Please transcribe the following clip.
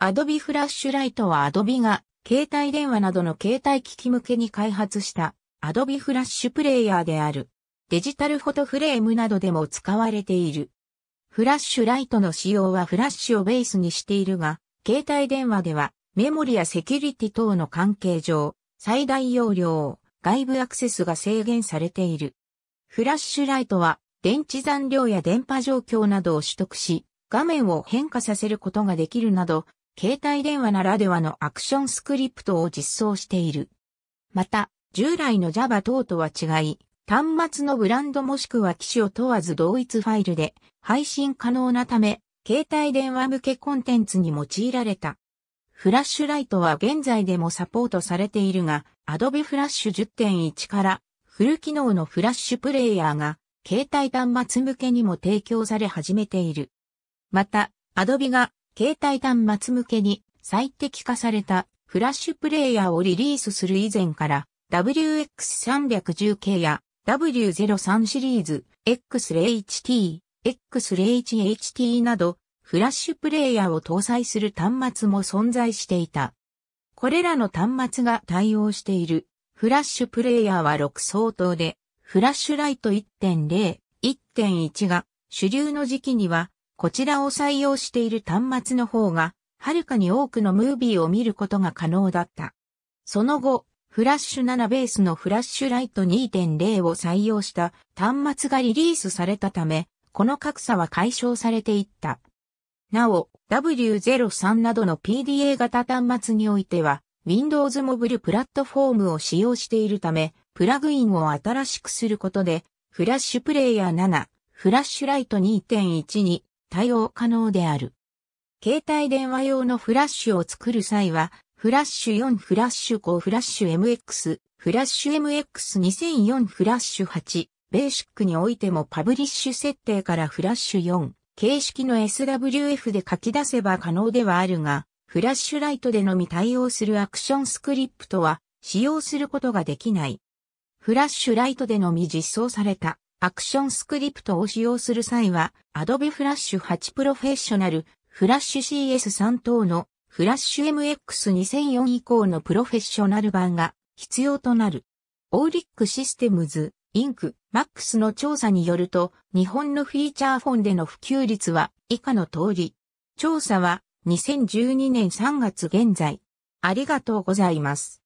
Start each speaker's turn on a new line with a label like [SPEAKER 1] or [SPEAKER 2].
[SPEAKER 1] Adobe フラッシュライトは Adobe が携帯電話などの携帯機器向けに開発した Adobe フラッシュプレイヤーである。デジタルフォトフレームなどでも使われている。フラッシュライトの使用はフラッシュをベースにしているが、携帯電話ではメモリやセキュリティ等の関係上、最大容量、外部アクセスが制限されている。フラッシュライトは電池残量や電波状況などを取得し、画面を変化させることができるなど、携帯電話ならではのアクションスクリプトを実装している。また、従来の Java 等とは違い、端末のブランドもしくは機種を問わず同一ファイルで配信可能なため、携帯電話向けコンテンツに用いられた。フラッシュライトは現在でもサポートされているが、Adobe Flash 10.1からフル機能のフラッシュプレイヤーが携帯端末向けにも提供され始めている。また、Adobe が携帯端末向けに最適化されたフラッシュプレイヤーをリリースする以前から WX310 k や W03 シリーズ X0HT、X0HHT などフラッシュプレイヤーを搭載する端末も存在していた。これらの端末が対応しているフラッシュプレイヤーは6相当でフラッシュライト1.0、1.1が主流の時期にはこちらを採用している端末の方が、はるかに多くのムービーを見ることが可能だった。その後、フラッシュ7ベースのフラッシュライト2.0を採用した端末がリリースされたため、この格差は解消されていった。なお、W03 などの PDA 型端末においては、Windows モブルプラットフォームを使用しているため、プラグインを新しくすることで、フラッシュプレイヤー7、フラッシュライト2.1に対応可能である。携帯電話用のフラッシュを作る際は、フラッシュ4フラッシュ5フラッシュ MX、フラッシュ MX2004 フラッシュ8、ベーシックにおいてもパブリッシュ設定からフラッシュ4、形式の SWF で書き出せば可能ではあるが、フラッシュライトでのみ対応するアクションスクリプトは使用することができない。フラッシュライトでのみ実装されたアクションスクリプトを使用する際は、Adobe Flash 8 Professional、Flash CS3 等の Flash MX2004 以降のプロフェッショナル版が必要となる。オーリックシステムズ、インク、マックスの調査によると、日本のフィーチャーフォンでの普及率は以下の通り。調査は2012年3月現在。ありがとうございます。